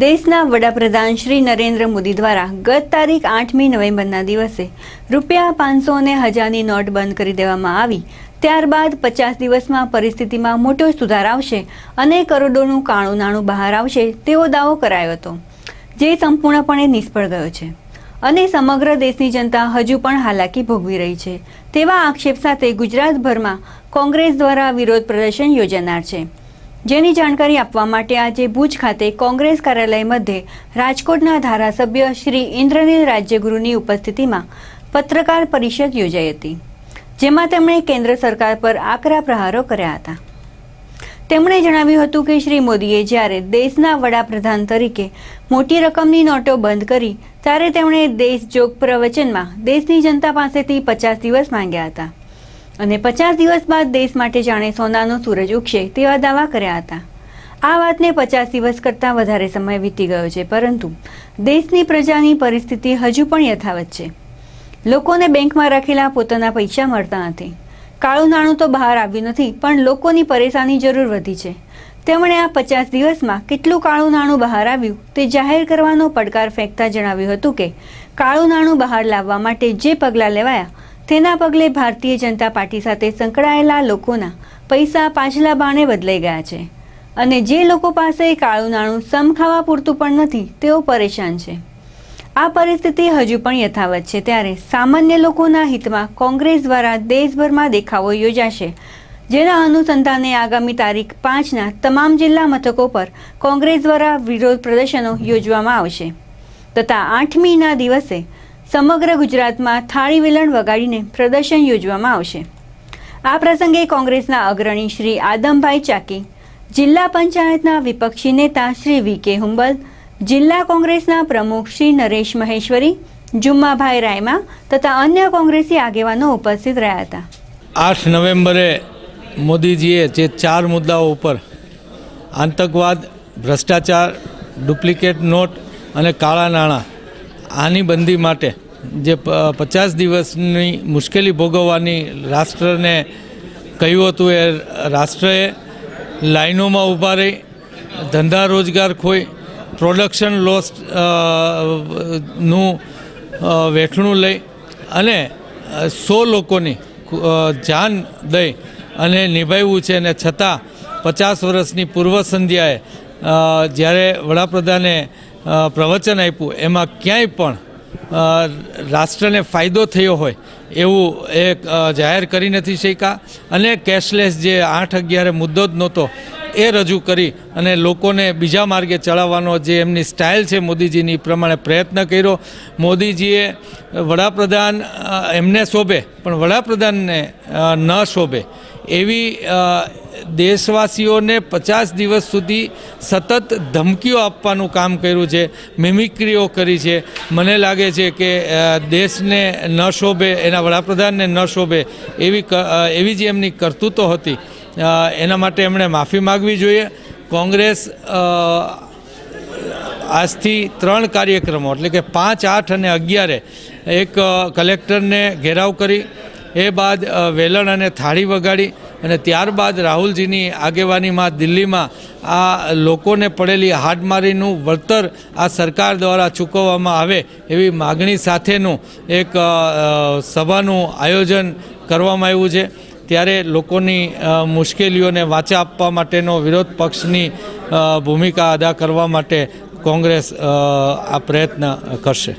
દેશના વડાપ્રધાન શ્રી નરેન્દ્ર મોદી દ્વારા ગત તારીખ આઠમી નવેમ્બરના દિવસે રૂપિયા પાંચસો અને હજારની નોટ બંધ કરી દેવામાં આવી ત્યારબાદ પચાસ દિવસમાં પરિસ્થિતિમાં મોટો સુધાર આવશે અને કરોડોનું કાણું નાણું બહાર આવશે તેવો દાવો કરાયો હતો જે સંપૂર્ણપણે નિષ્ફળ ગયો છે અને સમગ્ર દેશની જનતા હજુ પણ હાલાકી ભોગવી રહી છે તેવા આક્ષેપ સાથે ગુજરાતભરમાં કોંગ્રેસ દ્વારા વિરોધ પ્રદર્શન યોજાનાર છે જેની જાણકારી આપવા માટે આજે ભુજ ખાતે કોંગ્રેસ કાર્યાલય મધ્યે રાજકોટના ધારાસભ્ય શ્રી ઇન્દ્રનીલ રાજ્યગુરુની ઉપસ્થિતિમાં પત્રકાર પરિષદ યોજાઈ હતી જેમાં તેમણે કેન્દ્ર સરકાર પર આકરા પ્રહારો કર્યા હતા તેમણે જણાવ્યું હતું કે શ્રી મોદીએ જ્યારે દેશના વડાપ્રધાન તરીકે મોટી રકમની નોટો બંધ કરી ત્યારે તેમણે દેશ જોગ પ્રવચનમાં દેશની જનતા પાસેથી પચાસ દિવસ માંગ્યા હતા અને પચાસ દિવસ બાદ દેશ માટે જાણે સોનાનો સૂરજ ઉગશે તેવા દાવા કર્યા હતા આ વાતને પચાસ દિવસ કરતાં વધારે સમય વીતી ગયો છે પરંતુ દેશની પ્રજાની પરિસ્થિતિ હજુ પણ યથાવત છે લોકોને બેંકમાં રાખેલા પોતાના પૈસા મળતા નથી કાળું નાણું તો બહાર આવ્યું નથી પણ લોકોની પરેશાની જરૂર વધી છે તેમણે આ પચાસ દિવસમાં કેટલું કાળું નાણું બહાર આવ્યું તે જાહેર કરવાનો પડકાર ફેંકતા જણાવ્યું હતું કે કાળું નાણું બહાર લાવવા માટે જે પગલાં લેવાયા તેના પગલે ભારતીય જનતા પાર્ટી સાથે સંકળાયેલા લોકોના પૈસા પાછલા બાણે બદલાઈ ગયા છે અને જે લોકો પાસે કાળું નાણું સમ ખાવા પૂરતું પણ નથી તેઓ પરેશાન છે આ પરિસ્થિતિ હજુ પણ યથાવત છે ત્યારે સામાન્ય લોકોના હિતમાં કોંગ્રેસ દ્વારા દેશભરમાં દેખાવો યોજાશે જેના અનુસંધાને આગામી તારીખ પાંચના તમામ જિલ્લા મથકો પર કોંગ્રેસ દ્વારા વિરોધ પ્રદર્શનો યોજવામાં આવશે તથા આઠમીના દિવસે સમગ્ર ગુજરાતમાં થાળી વિલણ વગાડીને પ્રદર્શન યોજવામાં આવશે આ પ્રસંગે કોંગ્રેસના અગ્રણી શ્રી આદમભાઈ ચાકી જિલ્લા પંચાયતના વિપક્ષી નેતા શ્રી વી કે હુંબલ જિલ્લા કોંગ્રેસના પ્રમુખ શ્રી નરેશ મહેશ્વરી જુમ્માભાઈ રાયમા તથા અન્ય કોંગ્રેસી આગેવાનો ઉપસ્થિત રહ્યા હતા આઠ નવેમ્બરે મોદીજીએ જે ચાર મુદ્દાઓ ઉપર આતંકવાદ ભ્રષ્ટાચાર ડુપ્લિકેટ નોટ અને કાળા નાણાં આની બંદી માટે જે પચાસ દિવસની મુશ્કેલી ભોગવવાની રાષ્ટ્રને કહ્યું હતું એ રાષ્ટ્રએ લાઈનોમાં ઊભા રહી ધંધા રોજગાર ખોઈ પ્રોડક્શન લોસ નું વેઠણું લઈ અને સો લોકોની જાન દઈ અને નિભાવ્યું છે અને છતાં પચાસ વર્ષની પૂર્વ સંધ્યાએ જ્યારે વડાપ્રધાને પ્રવચન આપ્યું એમાં ક્યાંય પણ રાષ્ટ્રને ફાયદો થયો હોય એવું એ જાહેર કરી નથી શક્યા અને કેશલેસ જે આઠ અગિયારે મુદ્દો જ નહોતો એ રજૂ કરી અને લોકોને બીજા માર્ગે ચલાવવાનો જે એમની સ્ટાઇલ છે મોદીજીની એ પ્રમાણે પ્રયત્ન કર્યો મોદીજીએ વડાપ્રધાન એમને શોભે પણ વડાપ્રધાનને ન શોભે એવી દેશવાસીઓને પચાસ દિવસ સુધી સતત ધમકીઓ આપવાનું કામ કર્યું છે મિમિક્રીઓ કરી છે મને લાગે છે કે દેશને ન શોભે એના વડાપ્રધાનને ન શોભે એવી એવી જે એમની કરતૂતો હતી એના માટે એમણે માફી માગવી જોઈએ કોંગ્રેસ આજથી ત્રણ કાર્યક્રમો એટલે કે પાંચ આઠ અને અગિયારે એક કલેક્ટરને ઘેરાવ કરી એ બાદ વેલણ અને થાળી વગાડી અને ત્યારબાદ રાહુલજીની આગેવાનીમાં દિલ્હીમાં આ લોકોને પડેલી હાડમારીનું વળતર આ સરકાર દ્વારા ચૂકવવામાં આવે એવી માગણી સાથેનું એક સભાનું આયોજન કરવામાં આવ્યું છે ત્યારે લોકોની મુશ્કેલીઓને વાંચા આપવા માટેનો વિરોધ પક્ષની ભૂમિકા અદા કરવા માટે કોંગ્રેસ આ પ્રયત્ન કરશે